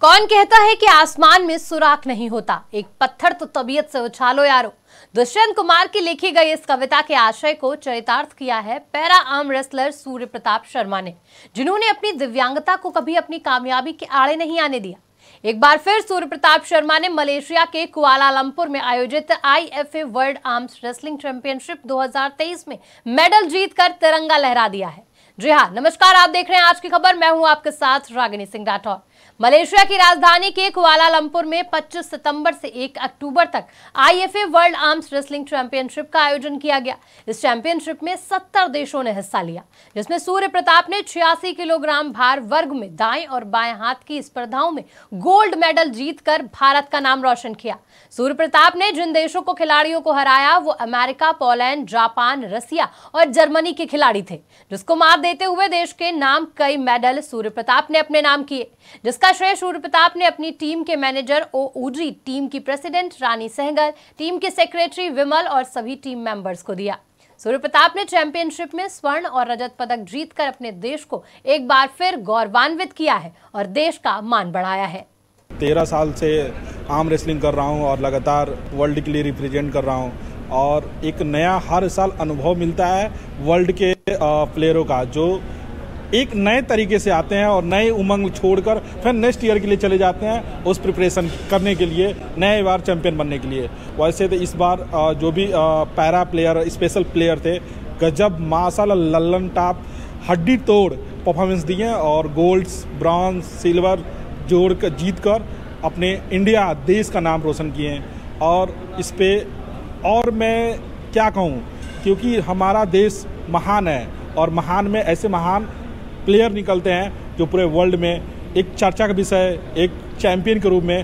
कौन कहता है कि आसमान में सुराख नहीं होता एक पत्थर तो तबीयत से उछालो यारो दुष्यंत कुमार की लिखी गई इस कविता के आशय को चरितार्थ किया है para arm wrestler Surya Pratap Sharma ने जिन्होंने अपनी दिव्यांगता को कभी अपनी कामयाबी के आड़े नहीं आने दिया एक बार फिर सूर्य प्रताप शर्मा ने मलेशिया के कुआलालंपुर में आयोजित IFA world arms wrestling championship 2023 में मेडल जीतकर तिरंगा लहरा दिया है जी हाँ नमस्कार आप देख रहे हैं आज की खबर मैं हूं आपके साथ रागिनी सिंह राठौर मलेशिया की राजधानी के कुआलालंपुर में 25 सितंबर से 1 अक्टूबर तक IFA world arms wrestling championship का आयोजन किया गया इस चैंपियनशिप में 70 देशों ने हिस्सा लिया जिसमें सूर्य प्रताप ने छियासी किलोग्राम भार वर्ग में दाएं और बाएं हाथ की स्पर्धाओं में गोल्ड मेडल जीतकर भारत का नाम रोशन किया सूर्य प्रताप ने जिन देशों को खिलाड़ियों को हराया वो अमेरिका पोलैंड जापान रसिया और जर्मनी के खिलाड़ी थे जिसको मात देते हुए देश के नाम कई मेडल सूर्य प्रताप ने अपने नाम किए जिसका श्रेय सूर्य प्रताप ने अपनी टीम के मैनेजर ओ ओडरी टीम की प्रेसिडेंट रानी सहगल टीम के सेक्रेटरी विमल और सभी टीम मेंबर्स को दिया सूर्य प्रताप ने चैंपियनशिप में स्वर्ण और रजत पदक जीतकर अपने देश को एक बार फिर गौरवान्वित किया है और देश का मान बढ़ाया है तेरह साल से आम रेसलिंग कर रहा हूँ और लगातार वर्ल्ड के लिए रिप्रेजेंट कर रहा हूँ और एक नया हर साल अनुभव मिलता है वर्ल्ड के प्लेयरों का जो एक नए तरीके से आते हैं और नए उमंग छोड़कर फिर नेक्स्ट ईयर के लिए चले जाते हैं उस प्रिपरेशन करने के लिए नए बार चैम्पियन बनने के लिए वैसे तो इस बार जो भी पैरा प्लेयर स्पेशल प्लेयर थे गजब माशाला लल्लन टाप हड्डी तोड़ परफॉर्मेंस दिए और गोल्ड्स ब्रॉन्ज सिल्वर जोड़ कर जीत कर अपने इंडिया देश का नाम रोशन किए हैं और इस पर और मैं क्या कहूँ क्योंकि हमारा देश महान है और महान में ऐसे महान प्लेयर निकलते हैं जो पूरे वर्ल्ड में एक चर्चा का विषय एक चैंपियन के रूप में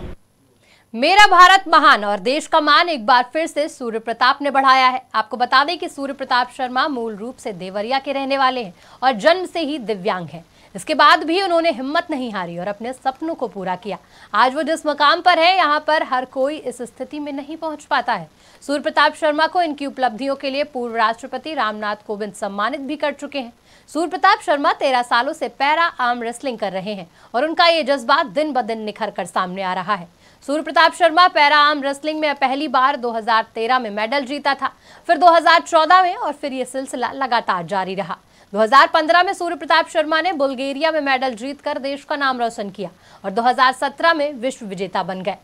मेरा भारत महान और देश का मान एक बार फिर से सूर्य प्रताप ने बढ़ाया है आपको बता दें कि सूर्य प्रताप शर्मा मूल रूप से देवरिया के रहने वाले हैं और जन्म से ही दिव्यांग हैं इसके बाद भी उन्होंने हिम्मत नहीं हारी और अपने सपनों को पूरा किया आज वो जिस मकाम पर है यहाँ पर हर कोई इस स्थिति में नहीं पहुंच पाता है सूर्य प्रताप शर्मा को इनकी उपलब्धियों के लिए पूर्व राष्ट्रपति रामनाथ कोविंद सम्मानित भी कर चुके हैं सूर्य प्रताप शर्मा तेरह सालों से पैरा आर्म रेसलिंग कर रहे हैं और उनका ये जज्बा दिन ब दिन निखर कर सामने आ रहा है Surya Pratap Sharma para arm wrestling में पहली बार 2013 में मेडल जीता था फिर 2014 में और फिर ये सिलसिला लगातार जारी रहा 2015 में सूर्य प्रताप शर्मा ने बुल्गेरिया में मेडल जीतकर देश का नाम रोशन किया और 2017 में विश्व विजेता बन गए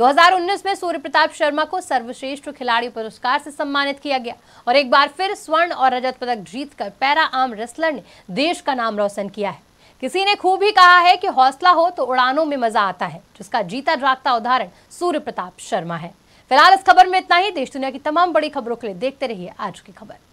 2019 में सूर्य प्रताप शर्मा को सर्वश्रेष्ठ खिलाड़ी पुरस्कार से सम्मानित किया गया और एक बार फिर स्वर्ण और रजत पदक जीतकर पैरा आर्म रेस्लर ने देश का नाम रोशन किया है किसी ने खूब ही कहा है कि हौसला हो तो उड़ानों में मजा आता है जिसका जीता जागता उदाहरण सूर्य प्रताप शर्मा है फिलहाल इस खबर में इतना ही देश दुनिया की तमाम बड़ी खबरों के लिए देखते रहिए आज की खबर